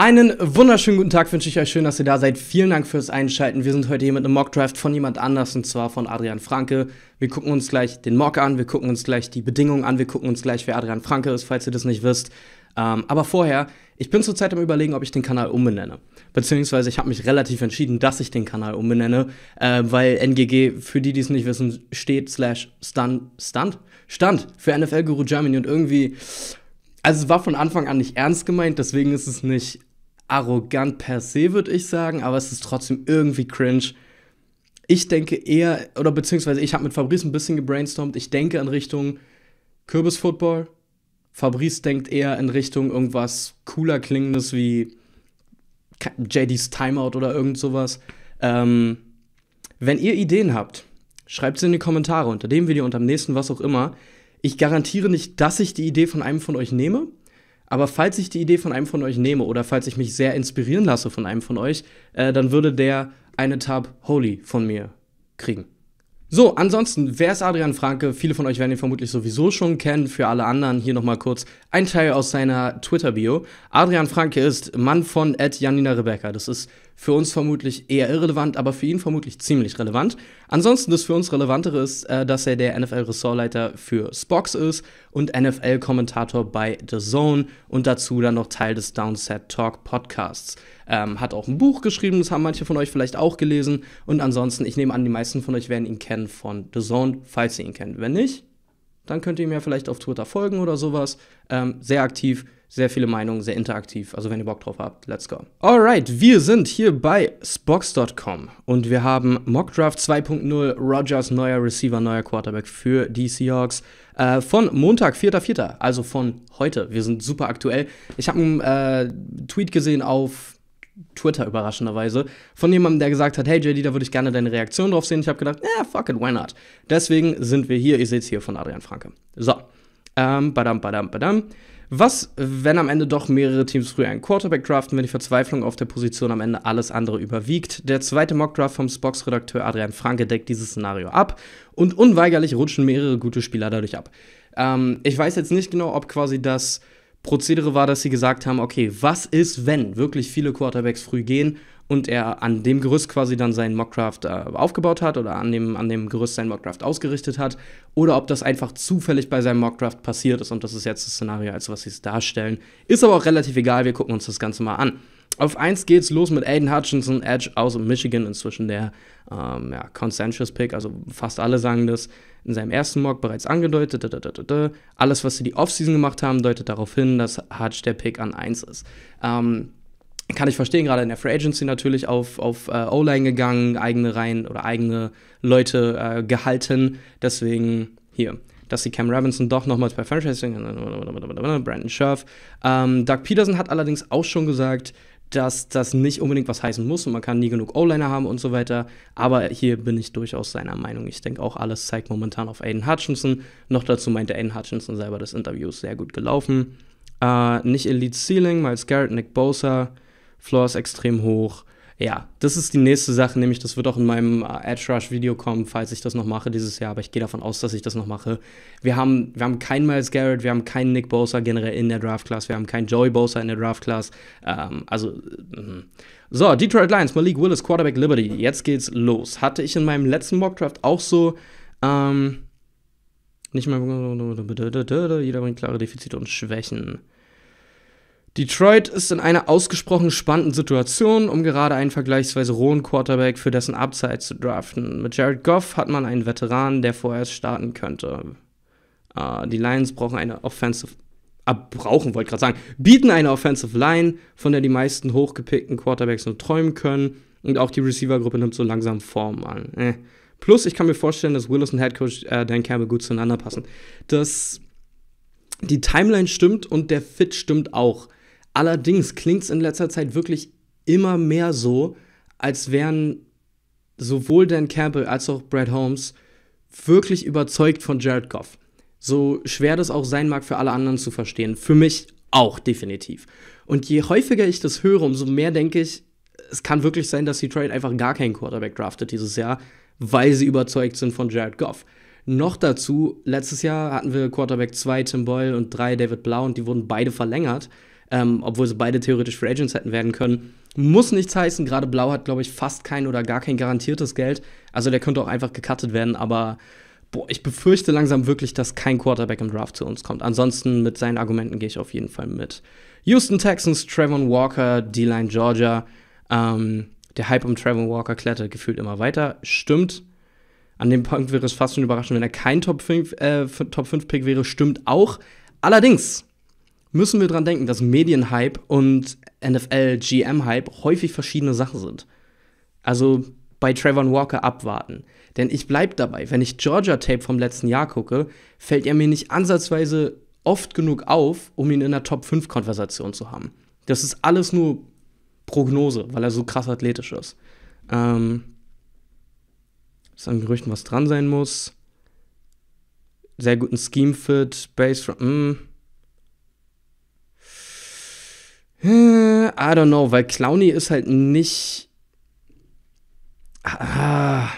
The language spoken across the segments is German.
Einen wunderschönen guten Tag wünsche ich euch. Schön, dass ihr da seid. Vielen Dank fürs Einschalten. Wir sind heute hier mit einem Mockdraft von jemand anders und zwar von Adrian Franke. Wir gucken uns gleich den Mock an, wir gucken uns gleich die Bedingungen an, wir gucken uns gleich, wer Adrian Franke ist, falls ihr das nicht wisst. Ähm, aber vorher, ich bin zurzeit am Überlegen, ob ich den Kanal umbenenne. Beziehungsweise ich habe mich relativ entschieden, dass ich den Kanal umbenenne, äh, weil NGG, für die, die es nicht wissen, steht slash stand, stand? Stand für NFL Guru Germany und irgendwie. Also es war von Anfang an nicht ernst gemeint, deswegen ist es nicht arrogant per se, würde ich sagen, aber es ist trotzdem irgendwie cringe. Ich denke eher, oder beziehungsweise ich habe mit Fabrice ein bisschen gebrainstormt, ich denke in Richtung Kürbisfootball. Fabrice denkt eher in Richtung irgendwas cooler klingendes wie JDs Timeout oder irgend sowas. Ähm, wenn ihr Ideen habt, schreibt sie in die Kommentare unter dem Video und am nächsten was auch immer. Ich garantiere nicht, dass ich die Idee von einem von euch nehme, aber falls ich die Idee von einem von euch nehme oder falls ich mich sehr inspirieren lasse von einem von euch, äh, dann würde der eine Tab Holy von mir kriegen. So, ansonsten, wer ist Adrian Franke? Viele von euch werden ihn vermutlich sowieso schon kennen. Für alle anderen hier nochmal kurz ein Teil aus seiner Twitter-Bio. Adrian Franke ist Mann von Ed Janina Rebecca. Das ist für uns vermutlich eher irrelevant, aber für ihn vermutlich ziemlich relevant. Ansonsten das für uns Relevantere ist, äh, dass er der NFL-Ressortleiter für Spox ist und NFL-Kommentator bei The Zone und dazu dann noch Teil des Downset Talk Podcasts. Ähm, hat auch ein Buch geschrieben, das haben manche von euch vielleicht auch gelesen. Und ansonsten, ich nehme an, die meisten von euch werden ihn kennen von The Zone, falls ihr ihn kennt. Wenn nicht, dann könnt ihr ihm ja vielleicht auf Twitter folgen oder sowas. Ähm, sehr aktiv sehr viele Meinungen, sehr interaktiv. Also wenn ihr Bock drauf habt, let's go. Alright, wir sind hier bei Spox.com und wir haben Mockdraft 2.0, Rogers neuer Receiver, neuer Quarterback für die Seahawks äh, von Montag, 4.4., also von heute. Wir sind super aktuell. Ich habe einen äh, Tweet gesehen auf Twitter überraschenderweise, von jemandem, der gesagt hat, hey JD, da würde ich gerne deine Reaktion drauf sehen. Ich habe gedacht, yeah, fuck it, why not? Deswegen sind wir hier, ihr seht es hier von Adrian Franke. So, ähm, badam, badam, badam. Was, wenn am Ende doch mehrere Teams früher einen Quarterback draften, wenn die Verzweiflung auf der Position am Ende alles andere überwiegt? Der zweite Mockdraft vom Spox-Redakteur Adrian Franke deckt dieses Szenario ab und unweigerlich rutschen mehrere gute Spieler dadurch ab. Ähm, ich weiß jetzt nicht genau, ob quasi das Prozedere war, dass sie gesagt haben, okay, was ist, wenn wirklich viele Quarterbacks früh gehen und er an dem Gerüst quasi dann seinen Mockcraft äh, aufgebaut hat oder an dem, an dem Gerüst seinen Mockcraft ausgerichtet hat oder ob das einfach zufällig bei seinem Mockcraft passiert ist und das ist jetzt das Szenario, als was sie es darstellen. Ist aber auch relativ egal, wir gucken uns das Ganze mal an. Auf 1 geht's los mit Aiden Hutchinson, Edge aus Michigan, inzwischen der ähm, ja, Consensus Pick, also fast alle sagen das, in seinem ersten Mock bereits angedeutet. Alles, was sie die Offseason gemacht haben, deutet darauf hin, dass Hutch der Pick an 1 ist. Ähm, kann ich verstehen, gerade in der Free Agency natürlich auf, auf äh, O-Line gegangen, eigene Reihen oder eigene Leute äh, gehalten. Deswegen hier, dass sie Cam Robinson doch nochmals bei Franchising, Brandon Scherf. Ähm, Doug Peterson hat allerdings auch schon gesagt, dass das nicht unbedingt was heißen muss und man kann nie genug O-Liner haben und so weiter. Aber hier bin ich durchaus seiner Meinung. Ich denke auch, alles zeigt momentan auf Aiden Hutchinson. Noch dazu meinte Aiden Hutchinson selber, das Interview ist sehr gut gelaufen. Äh, nicht Elite Ceiling, Miles Garrett, Nick Bosa. Floor ist extrem hoch. Ja, das ist die nächste Sache, nämlich das wird auch in meinem äh, Edge Rush Video kommen, falls ich das noch mache dieses Jahr, aber ich gehe davon aus, dass ich das noch mache. Wir haben, wir haben keinen Miles Garrett, wir haben keinen Nick Bosa generell in der Draft Class, wir haben keinen Joey Bosa in der Draft Class. Ähm, also, mh. so, Detroit Lions, Malik Willis, Quarterback Liberty, jetzt geht's los. Hatte ich in meinem letzten Mock Draft auch so, ähm, nicht mal, jeder bringt klare Defizite und Schwächen. Detroit ist in einer ausgesprochen spannenden Situation, um gerade einen vergleichsweise rohen Quarterback für dessen Upside zu draften. Mit Jared Goff hat man einen Veteran, der vorerst starten könnte. Uh, die Lions brauchen eine Offensive, äh, brauchen wollte gerade sagen, bieten eine Offensive Line, von der die meisten hochgepickten Quarterbacks nur träumen können. Und auch die Receiver-Gruppe nimmt so langsam Form an. Eh. Plus, ich kann mir vorstellen, dass Willis und Headcoach äh, Dan Campbell gut zueinander passen. Dass die Timeline stimmt und der Fit stimmt auch. Allerdings klingt es in letzter Zeit wirklich immer mehr so, als wären sowohl Dan Campbell als auch Brad Holmes wirklich überzeugt von Jared Goff. So schwer das auch sein mag für alle anderen zu verstehen, für mich auch definitiv. Und je häufiger ich das höre, umso mehr denke ich, es kann wirklich sein, dass Detroit einfach gar keinen Quarterback draftet dieses Jahr, weil sie überzeugt sind von Jared Goff. Noch dazu, letztes Jahr hatten wir Quarterback 2 Tim Boyle und 3 David Blau und die wurden beide verlängert ähm, obwohl sie beide theoretisch Free Agents hätten werden können. Muss nichts heißen, gerade Blau hat, glaube ich, fast kein oder gar kein garantiertes Geld. Also der könnte auch einfach gecuttet werden, aber boah, ich befürchte langsam wirklich, dass kein Quarterback im Draft zu uns kommt. Ansonsten mit seinen Argumenten gehe ich auf jeden Fall mit. Houston Texans, Trevon Walker, D-Line Georgia. Ähm, der Hype um Trevon Walker klettert gefühlt immer weiter. Stimmt. An dem Punkt wäre es fast schon überraschend, wenn er kein Top 5, äh, Top 5 Pick wäre. Stimmt auch. Allerdings, müssen wir dran denken, dass Medienhype und NFL-GM-Hype häufig verschiedene Sachen sind. Also bei Trevor Walker abwarten. Denn ich bleibe dabei, wenn ich Georgia-Tape vom letzten Jahr gucke, fällt er mir nicht ansatzweise oft genug auf, um ihn in der Top-5-Konversation zu haben. Das ist alles nur Prognose, weil er so krass athletisch ist. Ähm, ist an Gerüchten was dran sein muss. Sehr guten Scheme-Fit, Base. Mh. Hm. I don't know, weil Clowny ist halt nicht. Ah.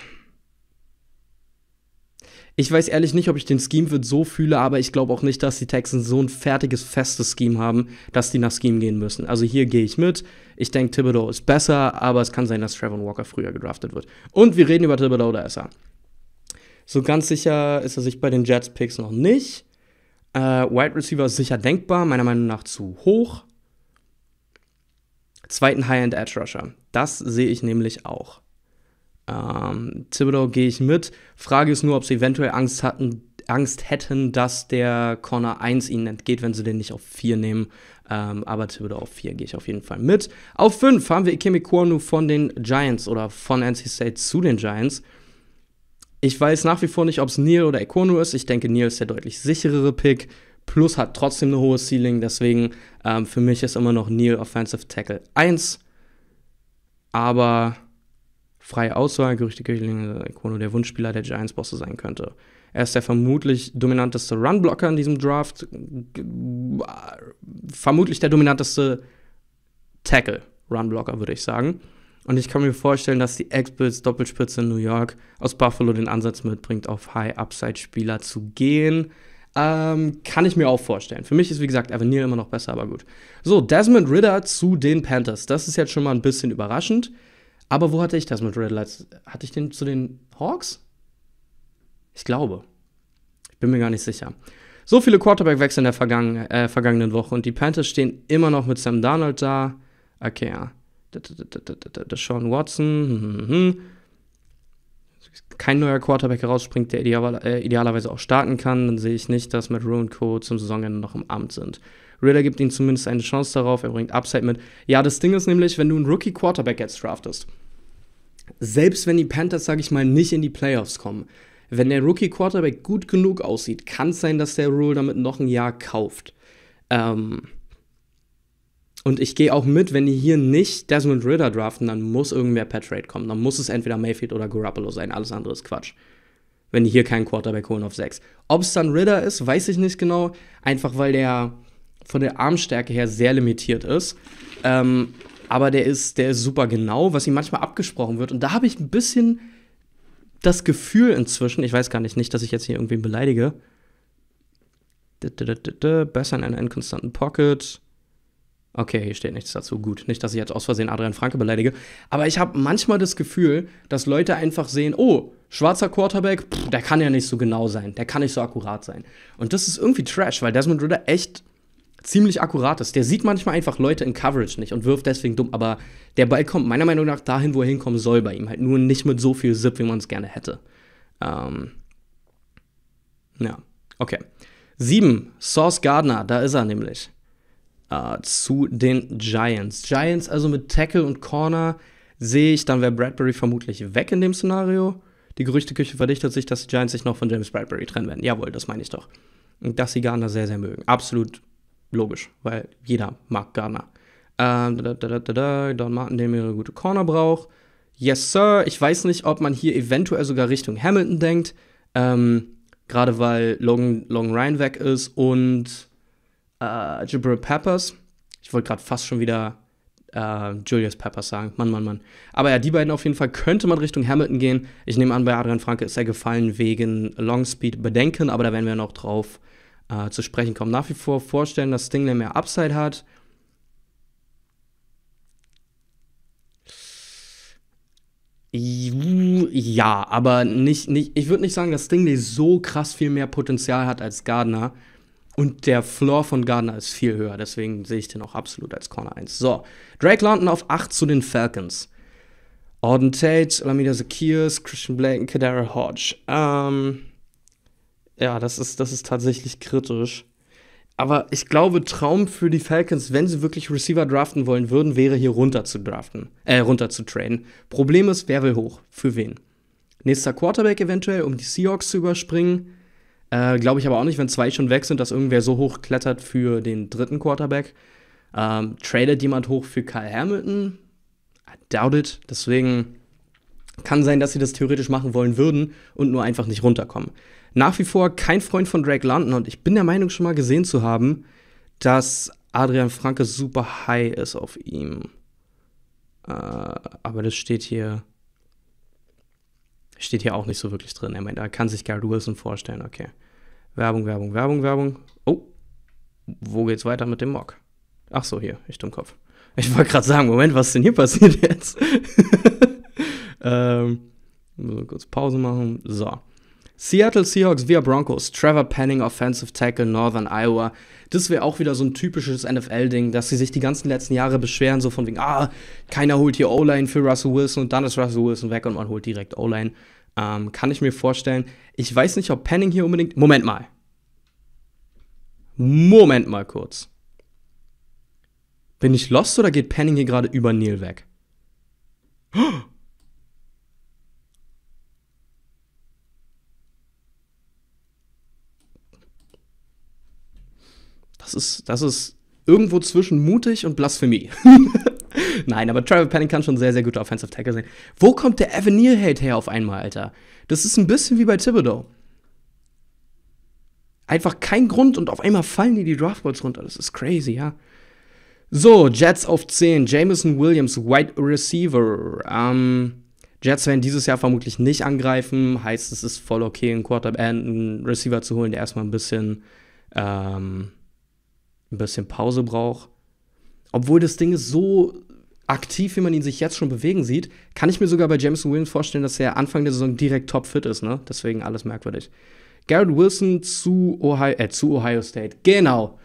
Ich weiß ehrlich nicht, ob ich den Scheme wird so fühle, aber ich glaube auch nicht, dass die Texans so ein fertiges, festes Scheme haben, dass die nach Scheme gehen müssen. Also hier gehe ich mit. Ich denke, Thibodeau ist besser, aber es kann sein, dass Trevor Walker früher gedraftet wird. Und wir reden über Thibodeau, da ist er. So ganz sicher ist er sich bei den Jets-Picks noch nicht. Äh, Wide Receiver ist sicher denkbar, meiner Meinung nach zu hoch zweiten High-End Edge Rusher. Das sehe ich nämlich auch. Ähm, Thibodeau gehe ich mit. Frage ist nur, ob sie eventuell Angst hatten, Angst hätten, dass der Corner 1 ihnen entgeht, wenn sie den nicht auf 4 nehmen. Ähm, aber Thibodeau auf 4 gehe ich auf jeden Fall mit. Auf 5 haben wir Ikemi Kwonu von den Giants oder von NC State zu den Giants. Ich weiß nach wie vor nicht, ob es Neil oder Ekwonu ist. Ich denke, Neil ist der deutlich sicherere Pick plus hat trotzdem eine hohe Ceiling. Deswegen ähm, für mich ist immer noch Neil Offensive Tackle 1. Aber freie Auswahl, Gerüchte Kirchling, äh, Kono der Wunschspieler der Giants-Bosse sein könnte. Er ist der vermutlich dominanteste Runblocker in diesem Draft, vermutlich der dominanteste Tackle Runblocker, würde ich sagen. Und ich kann mir vorstellen, dass die Experts Doppelspitze in New York aus Buffalo den Ansatz mitbringt, auf High Upside Spieler zu gehen. Ähm, kann ich mir auch vorstellen. Für mich ist, wie gesagt, Avenir immer noch besser, aber gut. So, Desmond Ritter zu den Panthers. Das ist jetzt schon mal ein bisschen überraschend. Aber wo hatte ich Desmond Ritter? Hatte ich den zu den Hawks? Ich glaube. Ich bin mir gar nicht sicher. So viele Quarterback-Wechsel in der vergangen, äh, vergangenen Woche und die Panthers stehen immer noch mit Sam Donald da. Okay, ja. Sean Watson. Hm, hm, hm kein neuer Quarterback herausspringt, der ideal, äh, idealerweise auch starten kann, dann sehe ich nicht, dass mit Rowe und Co. zum Saisonende noch im Amt sind. Riddler gibt ihnen zumindest eine Chance darauf, er bringt Upside mit. Ja, das Ding ist nämlich, wenn du einen Rookie-Quarterback jetzt draftest, selbst wenn die Panthers, sage ich mal, nicht in die Playoffs kommen, wenn der Rookie-Quarterback gut genug aussieht, kann es sein, dass der Rule damit noch ein Jahr kauft. Ähm, und ich gehe auch mit, wenn die hier nicht Desmond Ritter draften, dann muss irgendwer per Trade kommen. Dann muss es entweder Mayfield oder Garoppolo sein. Alles andere ist Quatsch. Wenn die hier keinen Quarterback holen auf 6. Ob es dann Ritter ist, weiß ich nicht genau. Einfach weil der von der Armstärke her sehr limitiert ist. Ähm, aber der ist, der ist super genau, was ihm manchmal abgesprochen wird. Und da habe ich ein bisschen das Gefühl inzwischen, ich weiß gar nicht, nicht, dass ich jetzt hier irgendwen beleidige. Besser in einer inkonstanten Pocket. Okay, hier steht nichts dazu. Gut, nicht, dass ich jetzt aus Versehen Adrian Franke beleidige. Aber ich habe manchmal das Gefühl, dass Leute einfach sehen, oh, schwarzer Quarterback, pff, der kann ja nicht so genau sein, der kann nicht so akkurat sein. Und das ist irgendwie Trash, weil Desmond Ritter echt ziemlich akkurat ist. Der sieht manchmal einfach Leute in Coverage nicht und wirft deswegen dumm, aber der Ball kommt meiner Meinung nach dahin, wo er hinkommen soll bei ihm. Halt nur nicht mit so viel Zip, wie man es gerne hätte. Ähm, ja, okay. Sieben, Source Gardner, da ist er nämlich. Äh, zu den Giants. Giants also mit Tackle und Corner sehe ich, dann wäre Bradbury vermutlich weg in dem Szenario. Die Gerüchteküche verdichtet sich, dass die Giants sich noch von James Bradbury trennen werden. Jawohl, das meine ich doch. Und dass sie Gardner sehr, sehr mögen. Absolut logisch, weil jeder mag Gardner. Ähm, da, da, da, da, da, Don Martin, der mir eine gute Corner braucht. Yes, Sir. Ich weiß nicht, ob man hier eventuell sogar Richtung Hamilton denkt. Ähm, Gerade weil Long, Long Ryan weg ist und äh, Jabril Peppers. Ich wollte gerade fast schon wieder äh, Julius Peppers sagen. Mann, Mann, Mann. Aber ja, die beiden auf jeden Fall könnte man Richtung Hamilton gehen. Ich nehme an, bei Adrian Franke ist er gefallen wegen Longspeed Bedenken, aber da werden wir noch drauf äh, zu sprechen kommen. Nach wie vor vorstellen, dass Stingley mehr Upside hat. Ja, aber nicht, nicht, ich würde nicht sagen, dass Stingley so krass viel mehr Potenzial hat als Gardner. Und der Floor von Gardner ist viel höher, deswegen sehe ich den auch absolut als Corner 1. So, Drake London auf 8 zu den Falcons. Auden Tate, Lamida Zacchaeus, Christian Blake, und Kadara Hodge. Ähm, ja, das ist, das ist tatsächlich kritisch. Aber ich glaube, Traum für die Falcons, wenn sie wirklich Receiver draften wollen würden, wäre hier runter zu draften, äh, runter zu traden. Problem ist, wer will hoch? Für wen? Nächster Quarterback eventuell, um die Seahawks zu überspringen. Äh, Glaube ich aber auch nicht, wenn zwei schon weg sind, dass irgendwer so hoch klettert für den dritten Quarterback. Ähm, tradet jemand hoch für Kyle Hamilton? I doubt it. Deswegen kann sein, dass sie das theoretisch machen wollen würden und nur einfach nicht runterkommen. Nach wie vor kein Freund von Drake London und ich bin der Meinung, schon mal gesehen zu haben, dass Adrian Franke super high ist auf ihm. Äh, aber das steht hier steht hier auch nicht so wirklich drin. Er meint, er kann sich Gary Wilson vorstellen, okay. Werbung, Werbung, Werbung, Werbung. Oh, wo geht's weiter mit dem Mock? Ach so, hier, ich dumm Kopf. Ich wollte gerade sagen, Moment, was ist denn hier passiert jetzt? ähm, so kurz Pause machen. So. Seattle Seahawks via Broncos, Trevor Penning, Offensive Tackle, Northern Iowa. Das wäre auch wieder so ein typisches NFL-Ding, dass sie sich die ganzen letzten Jahre beschweren, so von wegen, ah, keiner holt hier O-Line für Russell Wilson und dann ist Russell Wilson weg und man holt direkt O-Line. Ähm, kann ich mir vorstellen. Ich weiß nicht, ob Penning hier unbedingt. Moment mal. Moment mal kurz. Bin ich lost oder geht Penning hier gerade über Neil weg? Oh! Das ist, das ist irgendwo zwischen mutig und Blasphemie. Nein, aber Trevor Penning kann schon sehr, sehr guter Offensive Tackle sein. Wo kommt der Avenir-Hate her auf einmal, Alter? Das ist ein bisschen wie bei Thibodeau. Einfach kein Grund und auf einmal fallen dir die Draftboards runter. Das ist crazy, ja. So, Jets auf 10. Jameson Williams, Wide Receiver. Ähm, Jets werden dieses Jahr vermutlich nicht angreifen. Heißt, es ist voll okay, einen, Quarter äh, einen Receiver zu holen, der erstmal ein bisschen ähm, ein bisschen Pause braucht. Obwohl das Ding ist so aktiv, wie man ihn sich jetzt schon bewegen sieht, kann ich mir sogar bei Jameson Williams vorstellen, dass er Anfang der Saison direkt topfit ist, ne? Deswegen alles merkwürdig. Garrett Wilson zu Ohio, äh, zu Ohio State. Genau.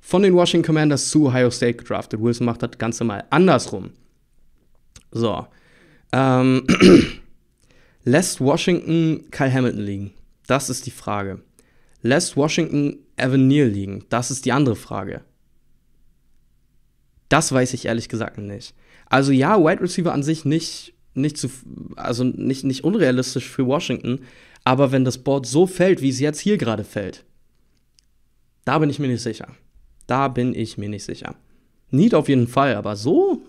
Von den Washington Commanders zu Ohio State gedraftet. Wilson macht das Ganze mal andersrum. So. Ähm, lässt Washington Kyle Hamilton liegen? Das ist die Frage. Lässt Washington Evan Neal liegen? Das ist die andere Frage. Das weiß ich ehrlich gesagt nicht. Also ja, Wide Receiver an sich nicht, nicht zu, also nicht, nicht unrealistisch für Washington, aber wenn das Board so fällt, wie es jetzt hier gerade fällt, da bin ich mir nicht sicher. Da bin ich mir nicht sicher. Need auf jeden Fall, aber so?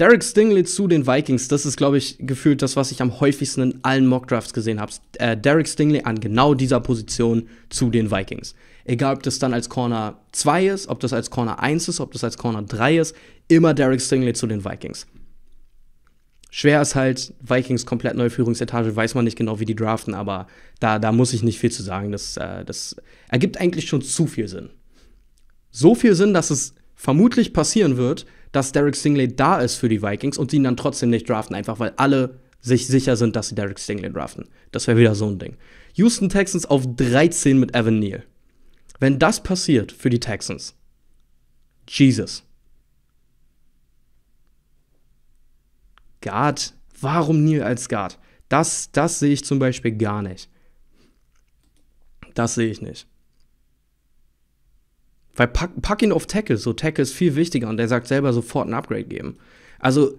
Derek Stingley zu den Vikings, das ist, glaube ich, gefühlt das, was ich am häufigsten in allen Mockdrafts gesehen habe. Äh, Derek Stingley an genau dieser Position zu den Vikings. Egal, ob das dann als Corner 2 ist, ob das als Corner 1 ist, ob das als Corner 3 ist, immer Derek Stingley zu den Vikings. Schwer ist halt, Vikings komplett neue Führungsetage, weiß man nicht genau, wie die draften, aber da, da muss ich nicht viel zu sagen. Das, äh, das ergibt eigentlich schon zu viel Sinn. So viel Sinn, dass es vermutlich passieren wird, dass Derek Stingley da ist für die Vikings und sie ihn dann trotzdem nicht draften, einfach weil alle sich sicher sind, dass sie Derek Stingley draften. Das wäre wieder so ein Ding. Houston Texans auf 13 mit Evan Neal. Wenn das passiert für die Texans, Jesus. Guard, warum Neal als Guard? Das, das sehe ich zum Beispiel gar nicht. Das sehe ich nicht. Weil pack, pack ihn auf Tackle, so Tackle ist viel wichtiger und der sagt selber sofort ein Upgrade geben. Also,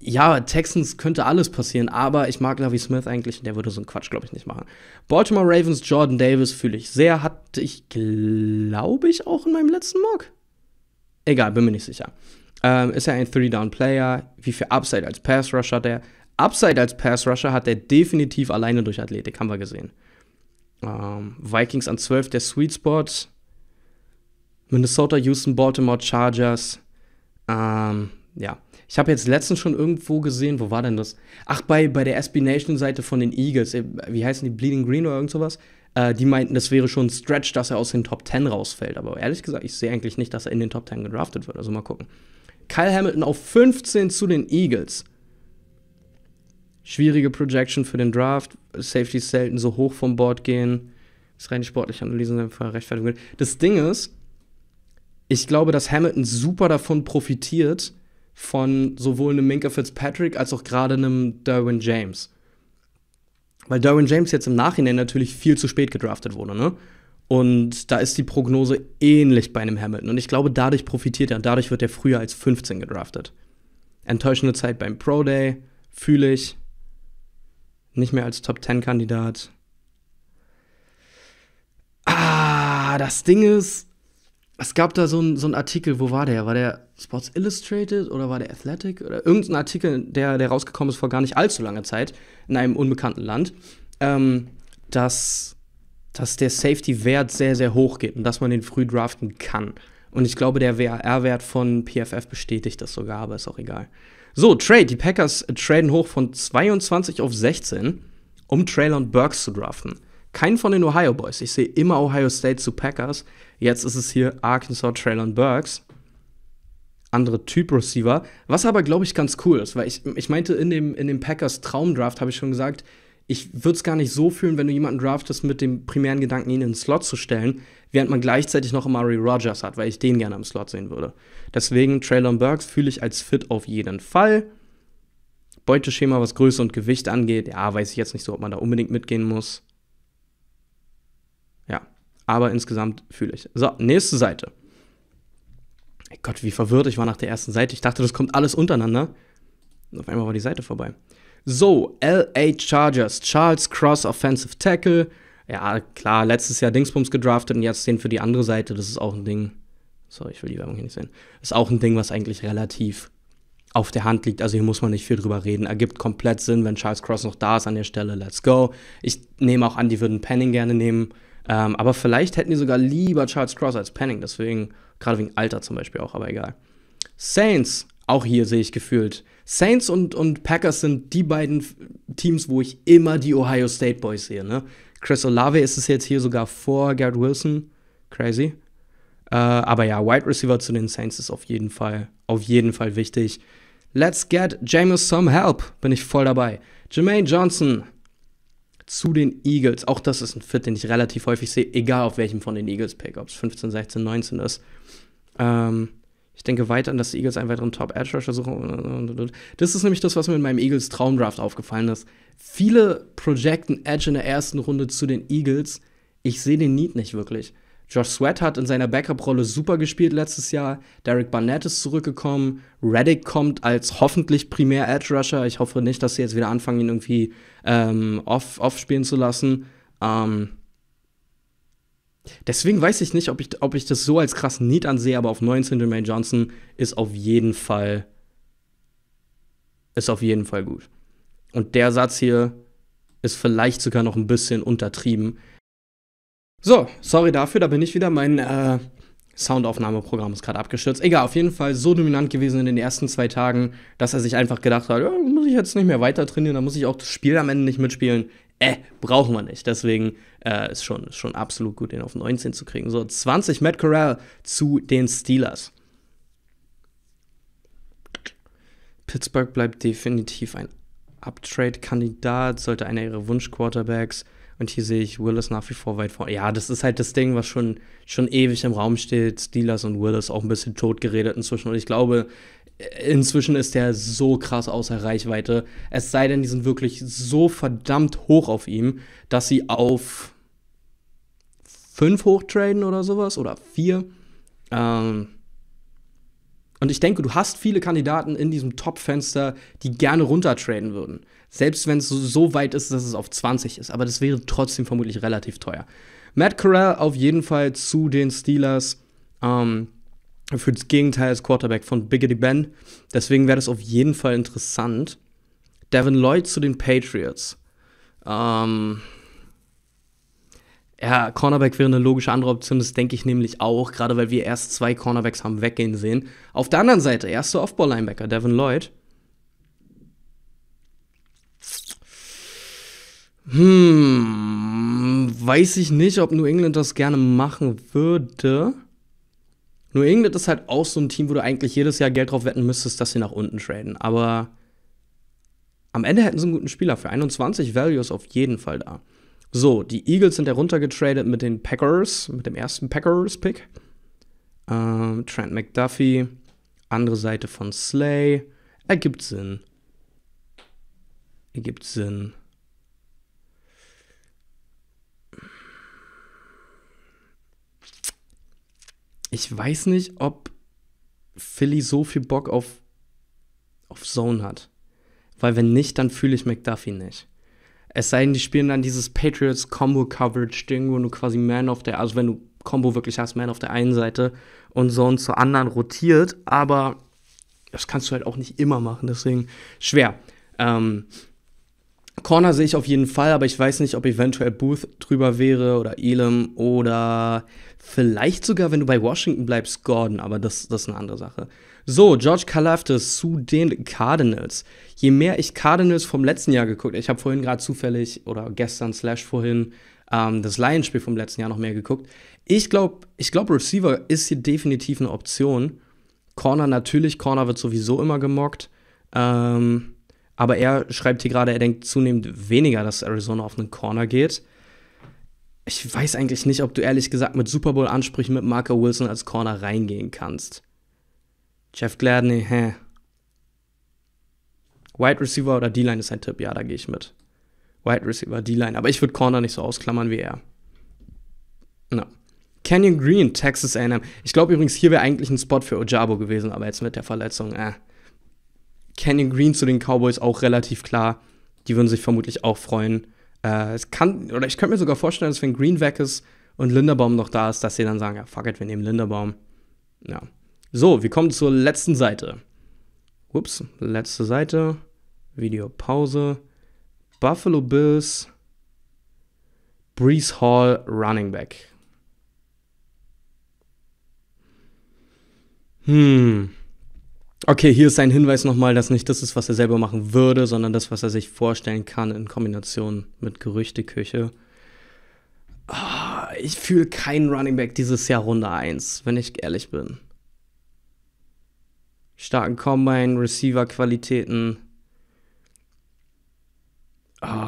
ja, Texans könnte alles passieren, aber ich mag Lavi Smith eigentlich und der würde so einen Quatsch, glaube ich, nicht machen. Baltimore Ravens, Jordan Davis fühle ich sehr, hatte ich, glaube ich, auch in meinem letzten Mock. Egal, bin mir nicht sicher. Ähm, ist er ein Three-Down-Player? Wie viel Upside als Pass-Rusher der? Upside als Pass-Rusher hat er definitiv alleine durch Athletik, haben wir gesehen. Ähm, Vikings an 12 der Sweet Spot. Minnesota, Houston, Baltimore, Chargers. Ähm, ja. Ich habe jetzt letztens schon irgendwo gesehen, wo war denn das? Ach, bei, bei der SB Nation-Seite von den Eagles, äh, wie heißen die, Bleeding Green oder irgend sowas? Äh, die meinten, das wäre schon ein Stretch, dass er aus den Top 10 rausfällt. Aber ehrlich gesagt, ich sehe eigentlich nicht, dass er in den Top 10 gedraftet wird. Also mal gucken. Kyle Hamilton auf 15 zu den Eagles. Schwierige Projection für den Draft. Safety selten so hoch vom Board gehen. Das ist rein die sportliche Analyse in dem Fall Rechtfertigung. Das Ding ist, ich glaube, dass Hamilton super davon profitiert, von sowohl einem Minka Fitzpatrick als auch gerade einem Derwin James. Weil Derwin James jetzt im Nachhinein natürlich viel zu spät gedraftet wurde, ne? Und da ist die Prognose ähnlich bei einem Hamilton. Und ich glaube, dadurch profitiert er und dadurch wird er früher als 15 gedraftet. Enttäuschende Zeit beim Pro Day, fühle ich. Nicht mehr als Top 10 Kandidat. Ah, das Ding ist, es gab da so einen so Artikel, wo war der? War der Sports Illustrated oder war der Athletic? Oder irgendein Artikel, der, der rausgekommen ist vor gar nicht allzu langer Zeit in einem unbekannten Land, ähm, dass, dass der Safety-Wert sehr, sehr hoch geht und dass man den früh draften kann. Und ich glaube, der WAR-Wert von PFF bestätigt das sogar, aber ist auch egal. So, Trade. Die Packers traden hoch von 22 auf 16, um Traylon Burks zu draften. Kein von den Ohio Boys. Ich sehe immer Ohio State zu Packers. Jetzt ist es hier Arkansas Traylon Burks. Andere Typ Receiver. Was aber, glaube ich, ganz cool ist, weil ich, ich meinte, in dem, in dem Packers Traumdraft habe ich schon gesagt, ich würde es gar nicht so fühlen, wenn du jemanden draftest mit dem primären Gedanken, ihn in den Slot zu stellen, während man gleichzeitig noch Amari Rogers hat, weil ich den gerne im Slot sehen würde. Deswegen Traylon Burks fühle ich als fit auf jeden Fall. Beuteschema, was Größe und Gewicht angeht, ja, weiß ich jetzt nicht so, ob man da unbedingt mitgehen muss aber insgesamt fühle ich. So, nächste Seite. Ey Gott, wie verwirrt ich war nach der ersten Seite. Ich dachte, das kommt alles untereinander. Und auf einmal war die Seite vorbei. So, LA Chargers, Charles Cross Offensive Tackle. Ja, klar, letztes Jahr Dingsbums gedraftet und jetzt den für die andere Seite. Das ist auch ein Ding. Sorry, ich will die Werbung hier nicht sehen. Ist auch ein Ding, was eigentlich relativ auf der Hand liegt. Also hier muss man nicht viel drüber reden. Ergibt komplett Sinn, wenn Charles Cross noch da ist an der Stelle. Let's go. Ich nehme auch an, die würden Penning gerne nehmen. Ähm, aber vielleicht hätten die sogar lieber Charles Cross als Penning, deswegen, gerade wegen Alter zum Beispiel auch, aber egal. Saints, auch hier sehe ich gefühlt. Saints und, und Packers sind die beiden Teams, wo ich immer die Ohio State Boys sehe. Ne? Chris Olave ist es jetzt hier sogar vor Garrett Wilson. Crazy. Äh, aber ja, Wide Receiver zu den Saints ist auf jeden Fall, auf jeden Fall wichtig. Let's get Jameis some help. Bin ich voll dabei. Jermaine Johnson, zu den Eagles. Auch das ist ein Fit, den ich relativ häufig sehe, egal auf welchem von den Eagles Pick, ob es 15, 16, 19 ist. Ähm, ich denke weiter an, dass die Eagles einen weiteren Top-Edge-Rusher suchen. Das ist nämlich das, was mir in meinem Eagles Traumdraft aufgefallen ist. Viele projecten Edge in der ersten Runde zu den Eagles. Ich sehe den Need nicht wirklich. Josh Sweat hat in seiner Backup-Rolle super gespielt letztes Jahr. Derek Barnett ist zurückgekommen. Reddick kommt als hoffentlich primär Edge-Rusher. Ich hoffe nicht, dass sie jetzt wieder anfangen, ihn irgendwie ähm, off, off spielen zu lassen. Ähm Deswegen weiß ich nicht, ob ich, ob ich das so als krassen Need ansehe, aber auf 19 Jermaine Johnson ist auf jeden Fall ist auf jeden Fall gut. Und der Satz hier ist vielleicht sogar noch ein bisschen untertrieben, so, sorry dafür, da bin ich wieder. Mein äh, Soundaufnahmeprogramm ist gerade abgestürzt. Egal, auf jeden Fall so dominant gewesen in den ersten zwei Tagen, dass er sich einfach gedacht hat, ja, muss ich jetzt nicht mehr weiter trainieren, da muss ich auch das Spiel am Ende nicht mitspielen. Äh, brauchen wir nicht. Deswegen äh, ist schon, schon absolut gut, den auf 19 zu kriegen. So, 20 Matt Corral zu den Steelers. Pittsburgh bleibt definitiv ein Uptrade-Kandidat, sollte einer ihrer Wunsch-Quarterbacks und hier sehe ich Willis nach wie vor weit vorne. Ja, das ist halt das Ding, was schon, schon ewig im Raum steht. Steelers und Willis auch ein bisschen totgeredet inzwischen. Und ich glaube, äh, inzwischen ist der so krass außer Reichweite. Es sei denn, die sind wirklich so verdammt hoch auf ihm, dass sie auf 5 hochtraden oder sowas oder 4. Ähm und ich denke, du hast viele Kandidaten in diesem Top-Fenster, die gerne runtertraden würden. Selbst wenn es so weit ist, dass es auf 20 ist. Aber das wäre trotzdem vermutlich relativ teuer. Matt Corral auf jeden Fall zu den Steelers. Ähm, für das Gegenteil als Quarterback von Biggity Ben. Deswegen wäre das auf jeden Fall interessant. Devin Lloyd zu den Patriots. Ähm, ja, Cornerback wäre eine logische andere Option, das denke ich nämlich auch, gerade weil wir erst zwei Cornerbacks haben weggehen sehen. Auf der anderen Seite, erster Off-Ball-Linebacker, Devin Lloyd. Hm, weiß ich nicht, ob New England das gerne machen würde. New England ist halt auch so ein Team, wo du eigentlich jedes Jahr Geld drauf wetten müsstest, dass sie nach unten traden. Aber am Ende hätten sie einen guten Spieler. Für 21 Values auf jeden Fall da. So, die Eagles sind heruntergetradet mit den Packers, mit dem ersten Packers-Pick. Ähm, Trent McDuffie, andere Seite von Slay. Ergibt Sinn. Ergibt Sinn. ich weiß nicht, ob Philly so viel Bock auf, auf Zone hat. Weil wenn nicht, dann fühle ich McDuffie nicht. Es sei denn, die spielen dann dieses Patriots Combo Coverage Ding, wo du quasi Man auf der, also wenn du Combo wirklich hast, Man auf der einen Seite und Zone zur anderen rotiert, aber das kannst du halt auch nicht immer machen, deswegen schwer. Ähm, Corner sehe ich auf jeden Fall, aber ich weiß nicht, ob eventuell Booth drüber wäre oder Elam oder vielleicht sogar, wenn du bei Washington bleibst, Gordon, aber das, das ist eine andere Sache. So, George Kalafdis zu den Cardinals. Je mehr ich Cardinals vom letzten Jahr geguckt, habe, ich habe vorhin gerade zufällig oder gestern slash vorhin ähm, das Lions-Spiel vom letzten Jahr noch mehr geguckt. Ich glaube, ich glaube, Receiver ist hier definitiv eine Option. Corner natürlich, Corner wird sowieso immer gemockt. Ähm, aber er schreibt hier gerade, er denkt zunehmend weniger, dass Arizona auf einen Corner geht. Ich weiß eigentlich nicht, ob du ehrlich gesagt mit Super Bowl-Ansprüchen mit Marco Wilson als Corner reingehen kannst. Jeff Gladney, hä? Wide Receiver oder D-Line ist ein Tipp, ja, da gehe ich mit. Wide Receiver, D-Line, aber ich würde Corner nicht so ausklammern wie er. No. Canyon Green, Texas AM. Ich glaube übrigens, hier wäre eigentlich ein Spot für Ojabo gewesen, aber jetzt mit der Verletzung, äh. Canyon Green zu den Cowboys auch relativ klar. Die würden sich vermutlich auch freuen. Äh, es kann, oder ich könnte mir sogar vorstellen, dass wenn Green weg ist und Linderbaum noch da ist, dass sie dann sagen, ja, fuck it, wir nehmen Linderbaum. Ja. So, wir kommen zur letzten Seite. Ups, letzte Seite. Videopause. Buffalo Bills. Brees Hall Running Back. Hm. Okay, hier ist ein Hinweis nochmal, dass nicht das ist, was er selber machen würde, sondern das, was er sich vorstellen kann in Kombination mit Gerüchteküche. Oh, ich fühle keinen Running Back dieses Jahr Runde 1, wenn ich ehrlich bin. Starken Combine, Receiver-Qualitäten. Oh,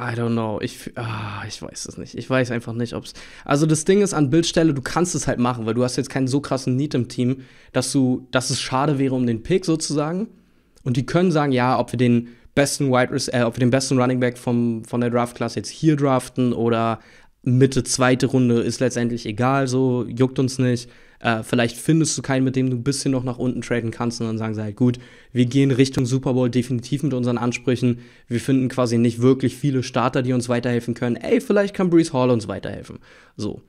I don't know. Ich, ah, ich weiß es nicht. Ich weiß einfach nicht, ob es. Also das Ding ist an Bildstelle, du kannst es halt machen, weil du hast jetzt keinen so krassen Need im Team, dass du, dass es schade wäre um den Pick sozusagen. Und die können sagen, ja, ob wir den besten Wide äh, ob wir den besten Running Back vom, von der Draft-Klasse jetzt hier draften oder Mitte zweite Runde ist letztendlich egal, so juckt uns nicht. Äh, vielleicht findest du keinen, mit dem du ein bisschen noch nach unten traden kannst und dann sagen sie halt, gut, wir gehen Richtung Super Bowl definitiv mit unseren Ansprüchen. Wir finden quasi nicht wirklich viele Starter, die uns weiterhelfen können. Ey, vielleicht kann Brees Hall uns weiterhelfen. So.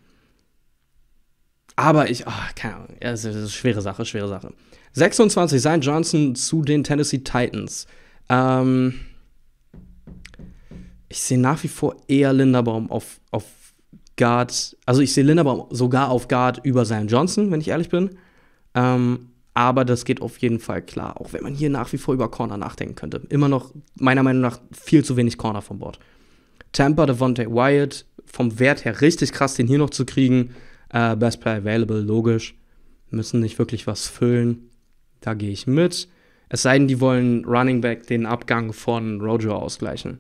Aber ich, ach, keine Ahnung, es ist eine schwere Sache, schwere Sache. 26, Zion Johnson zu den Tennessee Titans. Ähm, ich sehe nach wie vor eher Linderbaum auf, auf Guard, also ich sehe Linderbaum sogar auf Guard über Sam Johnson, wenn ich ehrlich bin. Ähm, aber das geht auf jeden Fall klar, auch wenn man hier nach wie vor über Corner nachdenken könnte. Immer noch, meiner Meinung nach, viel zu wenig Corner vom Board. Tampa, Devontae Wyatt, vom Wert her richtig krass, den hier noch zu kriegen. Äh, Best Player Available, logisch. Müssen nicht wirklich was füllen. Da gehe ich mit. Es sei denn, die wollen Running Back den Abgang von Rojo ausgleichen.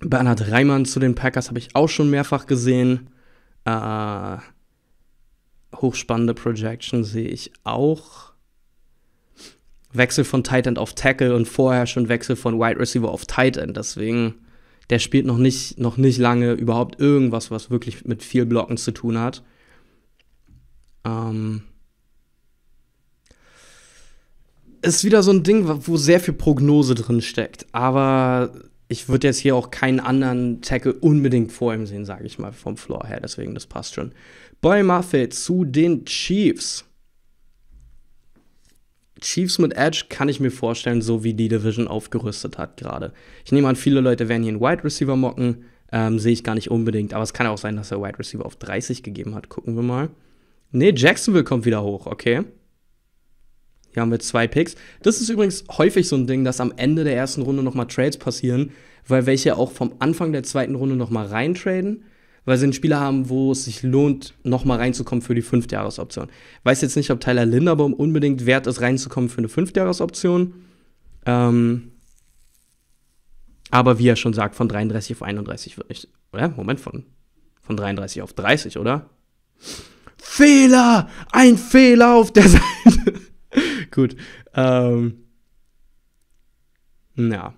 Bernhard Reimann zu den Packers habe ich auch schon mehrfach gesehen. Äh, hochspannende Projection sehe ich auch. Wechsel von Tight End auf Tackle und vorher schon Wechsel von Wide Receiver auf Tight End. Deswegen, der spielt noch nicht, noch nicht lange überhaupt irgendwas, was wirklich mit viel Blocken zu tun hat. Ähm ist wieder so ein Ding, wo sehr viel Prognose drin steckt. Aber ich würde jetzt hier auch keinen anderen Tackle unbedingt vor ihm sehen, sage ich mal, vom Floor her. Deswegen, das passt schon. Boy Muffet zu den Chiefs. Chiefs mit Edge kann ich mir vorstellen, so wie die Division aufgerüstet hat gerade. Ich nehme an, viele Leute werden hier einen Wide Receiver mocken. Ähm, Sehe ich gar nicht unbedingt, aber es kann auch sein, dass er Wide Receiver auf 30 gegeben hat. Gucken wir mal. Nee, Jacksonville kommt wieder hoch, okay. Hier haben wir zwei Picks. Das ist übrigens häufig so ein Ding, dass am Ende der ersten Runde nochmal Trades passieren, weil welche auch vom Anfang der zweiten Runde nochmal reintraden, weil sie einen Spieler haben, wo es sich lohnt, nochmal reinzukommen für die Fünftjahresoption. Weiß jetzt nicht, ob Tyler Linderbaum unbedingt wert ist, reinzukommen für eine Fünftjahresoption. Ähm, aber wie er schon sagt, von 33 auf 31 wird nicht. Oder? Moment, von, von 33 auf 30, oder? Fehler! Ein Fehler auf der Seite Gut. Ähm, ja.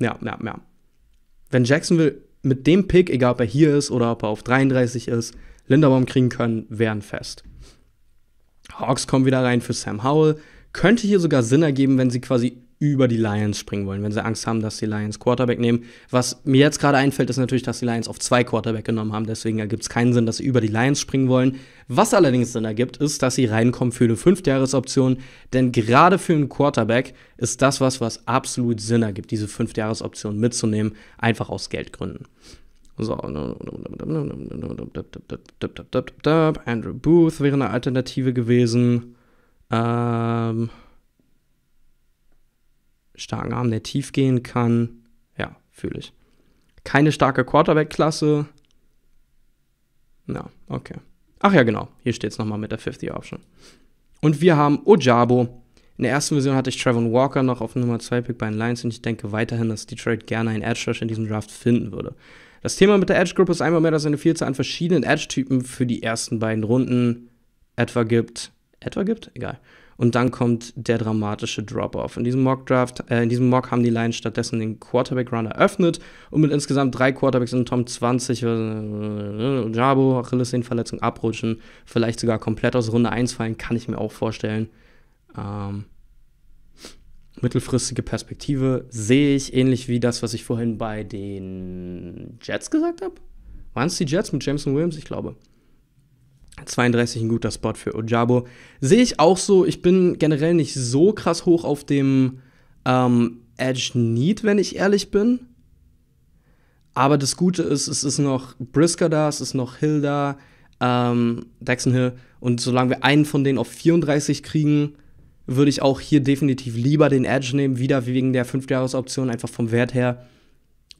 Ja, ja, ja. Wenn Jacksonville mit dem Pick, egal ob er hier ist oder ob er auf 33 ist, Linderbaum kriegen können, wären fest. Hawks kommen wieder rein für Sam Howell. Könnte hier sogar Sinn ergeben, wenn sie quasi über die Lions springen wollen, wenn sie Angst haben, dass die Lions Quarterback nehmen. Was mir jetzt gerade einfällt, ist natürlich, dass die Lions auf zwei Quarterback genommen haben. Deswegen ergibt es keinen Sinn, dass sie über die Lions springen wollen. Was allerdings Sinn ergibt, ist, dass sie reinkommen für eine Fünftjahresoption. Denn gerade für einen Quarterback ist das was, was absolut Sinn ergibt, diese Fünftjahresoption mitzunehmen, einfach aus Geldgründen. So. Andrew Booth wäre eine Alternative gewesen. Ähm starken Arm, der tief gehen kann. Ja, fühle ich. Keine starke Quarterback-Klasse. Na, no, okay. Ach ja, genau. Hier steht es nochmal mit der 50 Option. Und wir haben Ojabo. In der ersten Version hatte ich Trevor Walker noch auf Nummer 2 Pick bei den Lions und ich denke weiterhin, dass Detroit gerne einen Edge Rush in diesem Draft finden würde. Das Thema mit der Edge Group ist einmal mehr, dass es eine Vielzahl an verschiedenen Edge Typen für die ersten beiden Runden etwa gibt. Etwa gibt? Egal und dann kommt der dramatische Drop-Off. In diesem Mock-Draft, äh, in diesem Mock haben die Lions stattdessen den Quarterback-Run eröffnet und mit insgesamt drei Quarterbacks in Tom 20 äh, Jabo, Achillessehnenverletzung abrutschen, vielleicht sogar komplett aus Runde 1 fallen, kann ich mir auch vorstellen. Ähm, mittelfristige Perspektive sehe ich ähnlich wie das, was ich vorhin bei den Jets gesagt habe. Waren es die Jets mit Jameson Williams? Ich glaube. 32 ein guter Spot für Ojabo. Sehe ich auch so, ich bin generell nicht so krass hoch auf dem ähm, Edge Need, wenn ich ehrlich bin. Aber das Gute ist, es ist noch Brisker da, es ist noch Hill da, ähm, Daxon Hill. Und solange wir einen von denen auf 34 kriegen, würde ich auch hier definitiv lieber den Edge nehmen, wieder wegen der 5-Jahres-Option, einfach vom Wert her.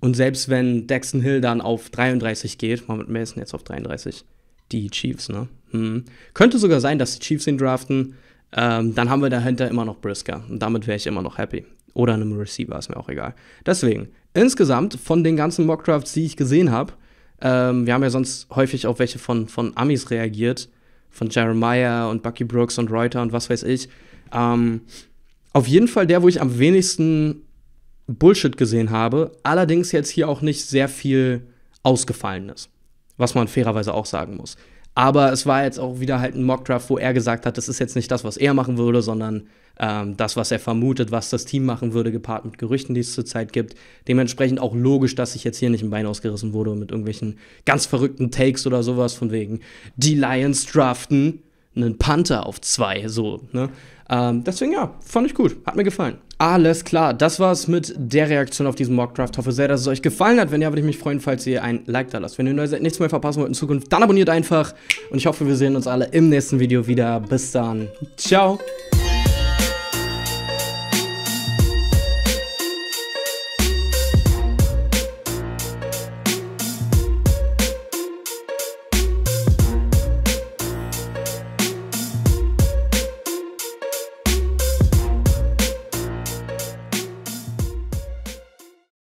Und selbst wenn Daxon Hill dann auf 33 geht, mal mit Mason jetzt auf 33, die Chiefs, ne? Hm. Könnte sogar sein, dass die Chiefs ihn draften. Ähm, dann haben wir dahinter immer noch Brisker. Und damit wäre ich immer noch happy. Oder einem Receiver, ist mir auch egal. Deswegen, insgesamt von den ganzen Mockdrafts, die ich gesehen habe, ähm, wir haben ja sonst häufig auf welche von, von Amis reagiert, von Jeremiah und Bucky Brooks und Reuter und was weiß ich. Ähm, auf jeden Fall der, wo ich am wenigsten Bullshit gesehen habe, allerdings jetzt hier auch nicht sehr viel ausgefallen ist was man fairerweise auch sagen muss. Aber es war jetzt auch wieder halt ein Mockdraft, wo er gesagt hat, das ist jetzt nicht das, was er machen würde, sondern ähm, das, was er vermutet, was das Team machen würde, gepaart mit Gerüchten, die es zurzeit gibt. Dementsprechend auch logisch, dass ich jetzt hier nicht ein Bein ausgerissen wurde mit irgendwelchen ganz verrückten Takes oder sowas von wegen, die Lions draften einen Panther auf zwei, so, ne? Ähm, deswegen ja, fand ich gut, hat mir gefallen. Alles klar, das war's mit der Reaktion auf diesen Mockdraft. Hoffe sehr, dass es euch gefallen hat. Wenn ja, würde ich mich freuen, falls ihr ein Like da lasst. Wenn ihr neu seid, nichts mehr verpassen wollt in Zukunft, dann abonniert einfach. Und ich hoffe, wir sehen uns alle im nächsten Video wieder. Bis dann. Ciao.